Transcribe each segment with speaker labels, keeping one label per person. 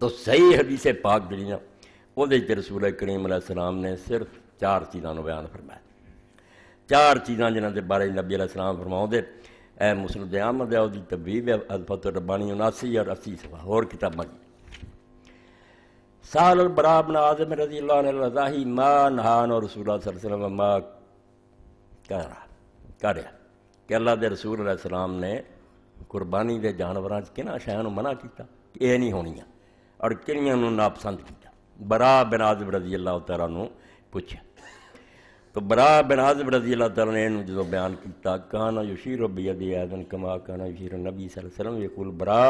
Speaker 1: तो सही हदीस पाक जी रसूल करीम सलाम ने सिर्फ चार चीजा को बयान फरमाया चार चीज़ा जिन्हों के बारे नबी सलाम फरमाते ए मुस्लिम अहमद है वो तबीब है अलफत रबानी उनासी और अस्सी सफा होर किताबा जी साल बराब नाजम रजी मा ने माँ नहान और रसूल सलम माँ कर करा अल्लाह के रसूल सलाम ने कुरबानी के जानवरों कि शह मना किया यह नहीं होनी है और किड़िया नापसंद किया बरा बिनाज रजी अल्लाह तारा पूछा तो बरा बिनाज रजी अल्लाह तारा ने जो बयान किया कहना युशीर बी अदी आदन कमा कहना युशीर नबी सर सरम यकूल बरा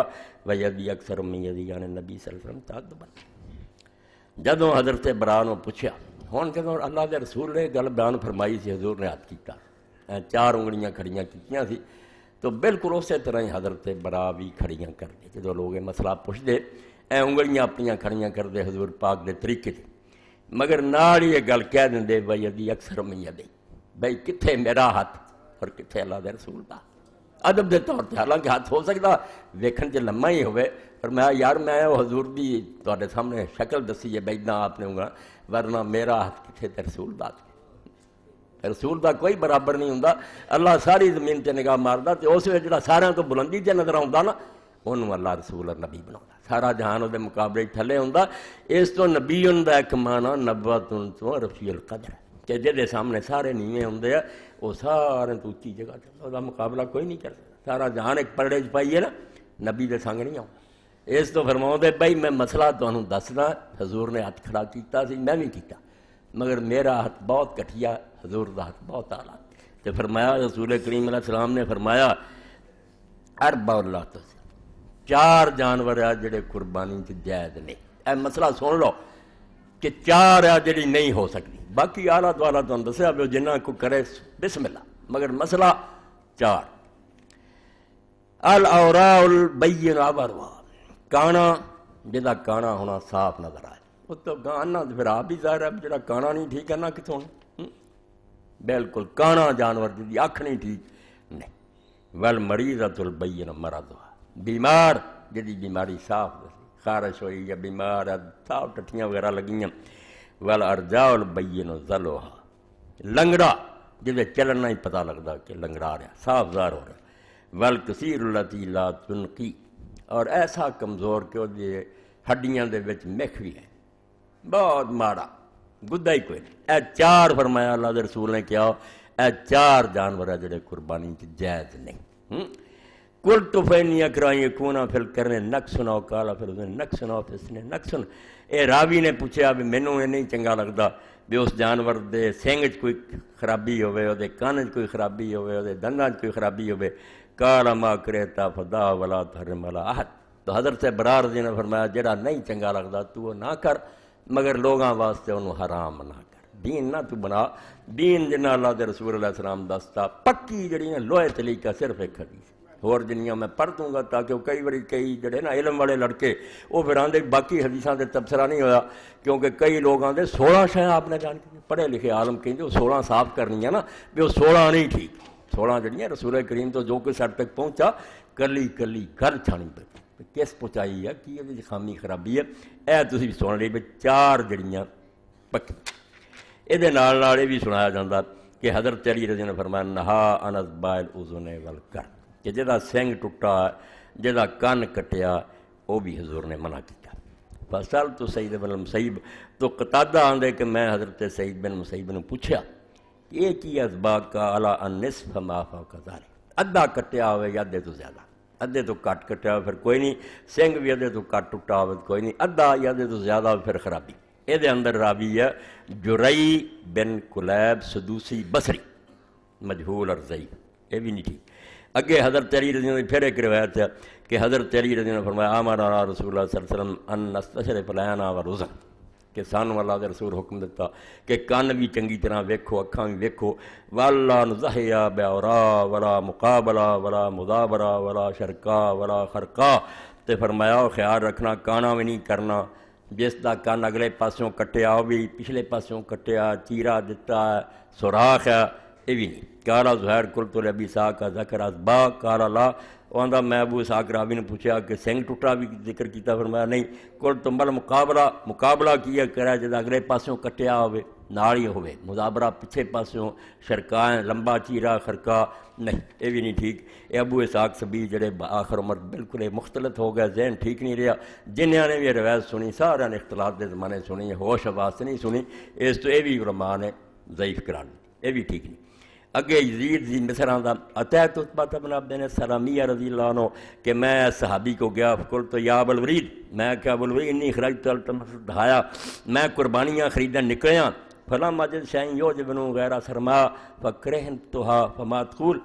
Speaker 1: वही अक्सर मी आने नबी सर सरम तद जदों हजरत बरा ने पूछा हूँ जो अल्लाह के रसूल ने गल बयान फरमाई से हजूर ने हाथ किया चार उंगलियां खड़िया कितिया तो बिल्कुल उस तरह ही हजरत बरा भी खड़िया कर जो लोग मसला पुछते ए उंगलियां अपन खड़िया करते हजूर पाक के तरीके से मगर ना ही यह गल कह दें बी अभी अक्सर मैया दे बी कि मेरा हथ और कितने अल्लाह दे रसूल का अदब के तौर पर हालांकि हथ हो सकता वेखन च लम्मा ही हो मैं यार मैं हजूर भी थोड़े सामने शकल दसी है बैदा आपने उंगल वरना मेरा हाथ कितने तो रसूल का रसूल का कोई बराबर नहीं हूँ अल्लाह सारी जमीन से निगाह मारता तो उस वे जो सारे तो बुलंदी से नजर आता ना उन्होंने अल्लाह रसूल और नबी बना सारा जहान उसके मुकाबले थले हों इस तो नबी उन एक माना नब्बा तुन तो रफी अल कदर के जेदे सामने सारे नीवे होंगे वह सारे तो उच्ची जगह चलता मुकाबला कोई नहीं करता सारा जहान एक परड़े च पाइए ना नबी दे संघ नहीं आ इस तो फरमाते बई मैं मसला तुम्हें दसदा हजूर ने हथ खड़ा किया मैं भी किया मगर मेरा हथ बहुत कठिया हजूर का हथ बहुत आला तो फरमाया रसूल करीम सलाम ने फरमाया अरबा उल्ला तुझे चार जानवर आ जोड़े कुरबानी जैद ने मसला सुन लो कि चार आ जी नहीं हो सकती बाकी आला दुआला तुम दसा जिन्ना को करे बिस्मिला मगर मसला चार अल औरा उल बइये आवरवा काना जिंदा काना होना साफ नजर आए उस तो गाना फिर आप ही जाहिर है जो काना नहीं ठीक है ना कितों बिल्कुल काना जानवर जी अख नहीं ठीक नहीं वल मरीज अतुल बइये मरा दुआ बीमार जी बीमारी साफ दसी खारश हुई या बीमार साफ टट्ठिया वगैरह लगियां वल अर्जा नो जलो जलोहा लंगड़ा जिसे चलना ही पता लगता कि लंगड़ा रहा साफ जार हो रहा वल कसीर लती ला चुनकी और ऐसा कमज़ोर कि वो के मिख भी है बहुत माड़ा गुद्दा ही कोई नहीं ए चार फरमाया अल्लाह के रसूल ने कहा ए चार जानवर है जोड़े कुर्बानी जायज़ नहीं हुँ? कुल तुफैनिया फैनिया कराइए कूना फिर करने नक सुनाओ काला फिर उसने नक सुनाओ फिर उसने नक सुन ए रावी ने पूछा भी मैनू यह नहीं चंगा लगता भी उस जानवर के सिंह कोई खराबी होवे कान कोई खराबी होवे दंदा कोई खराबी होवे काला मा करेता फदा वला धर्म वाला तो हजरत बरार जी ने फरमाया जरा नहीं चंगा लगता तू वो ना कर मगर लोगों वास्ते उन्होंने हराम ना कर दीन ना तू बना दीन जिन्ना अल्लाह के रसूल सलाम दसता पक्की जड़ी लोहे तलीका सिर्फ एक हदीस होर जिन्हिया मैं पढ़ दूंगा ताकि कई बार कई जड़े ना इलम वाले लड़के वह फिर आँदे बाकी हदीसा से तबसरा नहीं होया क्योंकि कई लोग आते सोलह शायद आपने जान के पढ़े लिखे आलम कहें सोलह साफ करनी है ना भी वह सोलह नहीं ठीक सोलह जड़िया रसूल करीम तो जो कि हट तक पहुँचा कली कली कर छाणी पे किस पहुँचाई है कि यदि खामी खराबी है यह तुम सुन ली भी चार जड़िया पक् ये भी सुनाया जाता कि हदर चली रजन फरमान नहा अनबायल उजोने वल कर कि जहाँ सिंग टुटा जहाँ कन्न कटिया वह भी हजूर ने मना किया फसल तो सईद बिन मुसईब तो कताबा आँदे कि मैं हजरत सईद बिन मुसईब न पूछया ये की अजबा का अला अनिसफ माफा कदार अद्धा कटिया हो अदे तो ज्यादा अद्धे तो कट हो फिर कोई नहीं सिंह भी अद्धे तो कट टुटा हो कोई नहीं अद्धा या अद्धे तो ज्यादा हो फिर खराबी ये अंदर राबी है जुरई बिन कुलैब सदूसी बसरी मजहूल और जई ये भी नहीं ठीक अगे हज़रत अली रजी फिर एक रिवायत है कि हज़रत अली रजी फरमाया आमर आला रसूल वसलम अन अस्तशर फलैना व रुजन कि सन वाला के रसूल हुक्म दिता कि कन्न भी चंगी तरह वेखो अखा भी वेखो वाला नजहया ब्यौरा वला मुकाबला वला मुदाबरा वला शरका वला खरका तो फरमाया ख्याल रखना काना भी नहीं करना जिसका कन्न अगले पास्यों कट्टिया भी पिछले पास्यों कट्टिया चीरा दिता ਚੀਰਾ सुराख है भी नहीं कारा जहैर कुल तुर अभी साह का जकर बा कारा ला मैं महबू साक रावी ने पूछा कि सिंह टुटा भी जिक्र किया फिर मैं नहीं कुल तुम्बल तो मुकाबला मुकाबला की है करा जब अगले पास्यों कटिया हो ही हो मुजाबरा पिछे पास्यों शरका लंबा चीरा खरका नहीं ये भी नहीं ठीक ये अबू साक सभी जड़े आखिर उम्र बिल्कुल मुख्तलत हो गया जहन ठीक नहीं रहा जिन्हें ने भी रवायत सुनी सारे ने इख्तलात के जमाने सुनी होश आवास नहीं सुनी इस तो यह भी रमान ने जईफ करानी दी भी ठीक नहीं अगे यजीद जी मिसरा का अतः तुतबा तबन अब्दे ने सरामिया रजी ला नो कि मैं सहाबी को गया कुल तो या बलवरीद मैं क्या बलवरी इन्नी खराज तल तमसहाया मैं कुर्बानियाँ खरीदन निकलिया फला मजद शाही यो जबनू गैरा सरमा फकरहन तुहा फमातकूल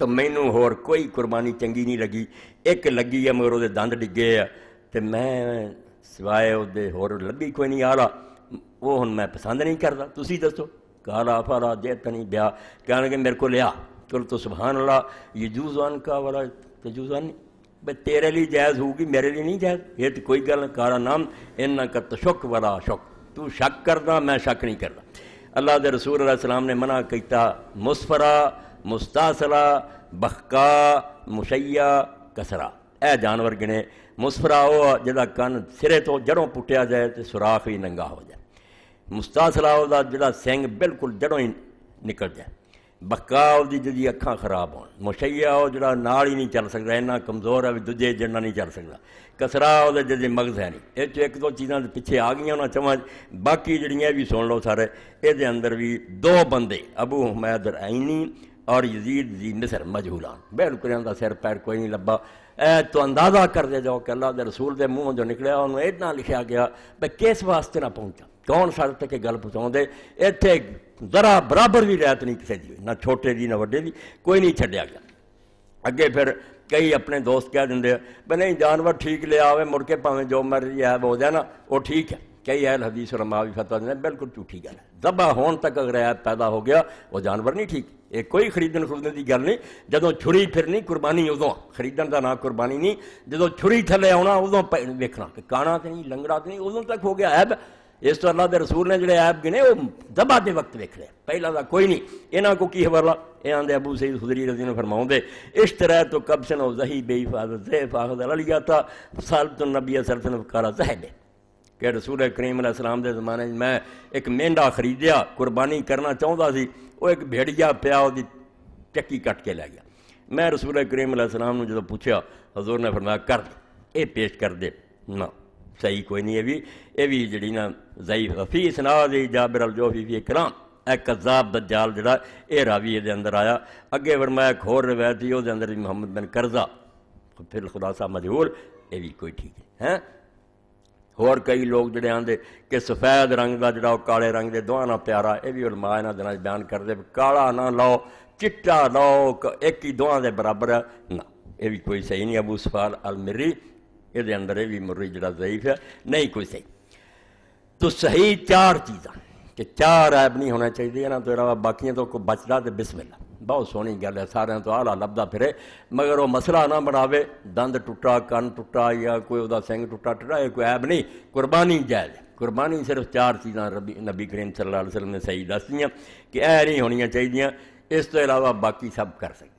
Speaker 1: तो मैनू होर कोई कुरबानी चंकी नहीं लगी एक लगी है मगर वो दंद डिगे है तो मैं सिवाय वो होर लभी कोई नहीं आला वो हूँ मैं पसंद नहीं करता तुम दसो काला फाला जैतनी ब्याह कह लगे मेरे को लिया चलो तो सुबहान अल्लाह ये जूजान का वाला तजूजान तो भाई तेरे लिए जायज़ होगी मेरे लिए नहीं जायज़ ये तो कोई गल कारा नाम इन्ना का तो शुक वाला शुक तू शक करना मैं शक नहीं करना अल्लाह के रसूल सलाम ने मना किया मुस्फरा मुस्तासरा बहका मुशैया कसरा ऐ जानवर गिने मुस्फरा वो ਜਿਹਦਾ कन्न सिरे तो जड़ों पुटिया जाए तो सुराख ही नंगा हो जाए मुस्तासलाव का जोड़ा सिंग बिल्कुल जड़ों ही निकल जाए बकाव जी अखा खराब हो मुशैया जोड़ा नाल ही नहीं चल सकता इन्ना कमजोर है भी दूजे जड़ना नहीं चल सकता कसरा वो जजे मगज है नहीं इस एक दो चीज़ा पिछे आ गई उन्होंने चवान बाकी जड़ी भी सुन लो सर ये अंदर भी दो बंदे अबू हमैदर ऐनी और यजीद जी मिसर मजहूला बिल्कुल उनका सिर पैर कोई नहीं लगा ए तो अंदाजा कर दे जाओ कला रसूल के मूँह जो निकलिया उन्होंने इदा लिखा गया भाई किस वास्ते ना पहुंचा ਕੌਣ ਸਾਡੇ ਤੱਕ ਇਹ ਗੱਲ ਪਹੁੰਚਾਉਂਦੇ ਇੱਥੇ ਜ਼ਰਾ ਬਰਾਬਰ ਵੀ ਰਿਆਇਤ ਨਹੀਂ ਕਿਸੇ ਦੀ ਨਾ ਛੋਟੇ ਦੀ ਨਾ ਵੱਡੇ ਦੀ ਕੋਈ ਨਹੀਂ ਛੱਡਿਆ ਗਿਆ ਅੱਗੇ ਫਿਰ ਕਈ ਆਪਣੇ ਦੋਸਤ ਕਹਿ ਦਿੰਦੇ ਆ ਬਈ ਨਹੀਂ ਜਾਨਵਰ ਠੀਕ ਲਿਆ ਆਵੇ ਮੁੜ ਕੇ ਭਾਵੇਂ ਜੋ ਮਰਜ਼ੀ ਹੈ ਹੋ ਜਾਣਾ ਉਹ ਠੀਕ ਹੈ ਕਈ ਅਹਿਲ ਹਦੀਸ ਰਮਾ ਵੀ ਫਤਵਾ ਦਿੰਦੇ ਬਿਲਕੁਲ ਝੂਠੀ ਗੱਲ ਹੈ ਜ਼ਬਾ ਹੋਣ ਤੱਕ ਅਗਰ ਆਇਤ ਪੈਦਾ ਹੋ ਗਿਆ ਉਹ ਜਾਨਵਰ ਨਹੀਂ ਠੀਕ ਇਹ ਕੋਈ ਖਰੀਦਣ ਖਰੀਦਣ ਦੀ ਗੱਲ ਨਹੀਂ ਜਦੋਂ ਛੁਰੀ ਫਿਰਨੀ ਕੁਰਬਾਨੀ ਉਦੋਂ ਖਰੀਦਣ ਦਾ ਨਾਂ ਕੁਰਬਾਨੀ ਨਹੀਂ ਜਦੋਂ ਛੁਰੀ ਥੱਲੇ ਆਉਣਾ ਉਦੋਂ ਵੇਖਣਾ ਕਿ ਕਾਣਾ ਤੇ ਨਹੀਂ ਲੰਗੜਾ ਤੇ ਨਹੀਂ ਉਦੋਂ ਤੱਕ ਹੋ ਗਿਆ ਐਬ ਇਸ ਤੋਂ ਅੱਲਾ ਦੇ ਰਸੂਲ ਨੇ ਜਿਹੜੇ ਆਇਬ ਗਿਣੇ ਉਹ ਜ਼ਬਾ ਦੇ ਵਕਤ ਵੇਖਣੇ ਪਹਿਲਾਂ ਦਾ ਕੋਈ ਨਹੀਂ ਇਹਨਾਂ ਕੋ ਕੀ ਹਵਾਲਾ ਇਹਨਾਂ ਦੇ ਅਬੂ ਸਈਦ ਖੁਦਰੀ ਰਜ਼ੀ ਨੂੰ ਫਰਮਾਉਂਦੇ ਇਸ ਤਰ੍ਹਾਂ ਤੋਂ ਕਬਸਨ ਉਹ ਜ਼ਹੀ ਬੇਇਫਾਜ਼ਤ ਜ਼ੈਫ ਆਖਦ ਅਲਿਆ ਤਾ ਸਾਲਬ ਤੋਂ ਨਬੀ ਸਰਤਨ ਫਕਾਰਾ ਜ਼ਹਿਬ ਕਿ ਰਸੂਲ ਕਰੀਮ ਅਲੈਹ ਸਲਾਮ ਦੇ ਜ਼ਮਾਨੇ 'ਚ ਮੈਂ ਇੱਕ ਮੇਂਢਾ ਖਰੀਦਿਆ ਕੁਰਬਾਨੀ ਕਰਨਾ ਚਾਹੁੰਦਾ ਸੀ ਉਹ ਇੱਕ ਭੇੜੀਆ ਪਿਆ ਉਹਦੀ ਚੱਕੀ ਕੱਟ ਕੇ ਲੈ ਗਿਆ ਮੈਂ ਰਸੂਲ ਕਰੀਮ ਅਲੈਹ ਸਲਾਮ ਨੂੰ ਜਦੋਂ ਪੁੱਛਿਆ ਹਜ਼ੂਰ ਨੇ ਫਰਮਾਇਆ ਕਰ ਇਹ ਪੇਸ਼ ਕਰ ਦੇ ਨਾ ਸਹੀ ਕੋਈ ਨਹੀਂ ਇਹ ਵੀ ਇਹ ਵੀ ਜਿਹੜੀ ਨਾ ਜ਼ੈਫ ਫੀ ਸਨਾਦ ਜਾਬਰ ਅਲ ਜੋਫੀ ਫੀ ਕਰਾਮ ਇਹ ਕਜ਼ਾਬ ਦਜਾਲ ਜਿਹੜਾ ਇਹ ਰਾਵੀ ਇਹਦੇ ਅੰਦਰ ਆਇਆ ਅੱਗੇ ਵਰਮਾਇਆ ਇੱਕ ਹੋਰ ਰਵਾਇਤ ਹੀ ਉਹਦੇ ਅੰਦਰ ਵੀ ਮੁਹੰਮਦ ਬਿਨ ਕਰਜ਼ਾ ਫਿਰ ਖੁਦਾਸਾ ਮਜਹੂਲ ਇਹ ਵੀ ਕੋਈ ਠੀਕ ਹੈ ਹੈ ਹੋਰ ਕਈ ਲੋਕ ਜਿਹੜੇ ਆਂਦੇ ਕਿ ਸਫੈਦ ਰੰਗ ਦਾ ਜਿਹੜਾ ਉਹ ਕਾਲੇ ਰੰਗ ਦੇ ਦੋਹਾਂ ਨਾਲ ਪਿਆਰਾ ਇਹ ਵੀ ਉਲਮਾ ਇਹਨਾਂ ਦਿਨਾਂ 'ਚ ਬਿਆਨ ਕਰਦੇ ਕਾਲਾ ਨਾ ਲਾਓ ਚਿੱਟਾ ਲਾਓ ਇੱਕ ਹੀ ਦੋਹਾਂ ਦੇ ਬਰਾਬਰ ਨਾ ਇਹ ਵੀ ਕੋਈ ਸਹੀ ਨਹੀਂ ਅਬੂ ਸਫਾਲ ਅਲ ਮਿਰੀ ਇਹਦੇ ਅੰਦਰ ਇਹ ਵੀ ਮੁਰਰੀ ਜਿਹੜਾ ਜ਼ਾਈਫ ਹੈ ਨਹੀਂ ਕੋਈ ਸਹੀ ਤੋ ਸਹੀ ਚਾਰ ਚੀਜ਼ਾਂ ਕਿ ਚਾਰ ਐਬ ਨਹੀਂ ਹੋਣਾ ਚਾਹੀਦੀ ਨਾ ਤੋ ਇਲਾਵਾ ਬਾਕੀਆਂ ਤੋਂ ਕੋ ਬਚਦਾ ਤੇ ਬਿਸਮਿਲ੍ਲਾ ਬਹੁਤ ਸੋਹਣੀ ਗੱਲ ਹੈ ਸਾਰਿਆਂ ਤੋਂ ਆਲਾ ਲੱਭਦਾ ਫਿਰੇ ਮਗਰ ਉਹ ਮਸਲਾ ਨਾ ਬਣਾਵੇ ਦੰਦ ਟੁੱਟਾ ਕੰਨ ਟੁੱਟਾ ਜਾਂ ਕੋਈ ਉਹਦਾ ਸਿੰਘ ਟੁੱਟਾ ਟੁੱਟਾ ਇਹ ਕੋਈ ਐਬ ਨਹੀਂ ਕੁਰਬਾਨੀ ਜਾਇਜ਼ ਕੁਰਬਾਨੀ ਸਿਰਫ ਚਾਰ ਚੀਜ਼ਾਂ ਰੱਬੀ ਨਬੀ ਕਰੀਮ ਸੱਲੱਲਾਹੁ ਅਲੈहि ਵਸੱਲਮ ਨੇ ਸਹੀ ਦੱਸੀਆਂ ਕਿ ਇਹ ਨਹੀਂ ਹੋਣੀਆਂ ਚਾਹੀਦੀਆਂ ਇਸ ਤੋਂ ਇਲਾਵਾ ਬਾਕੀ ਸਭ ਕਰ ਸਕਦੇ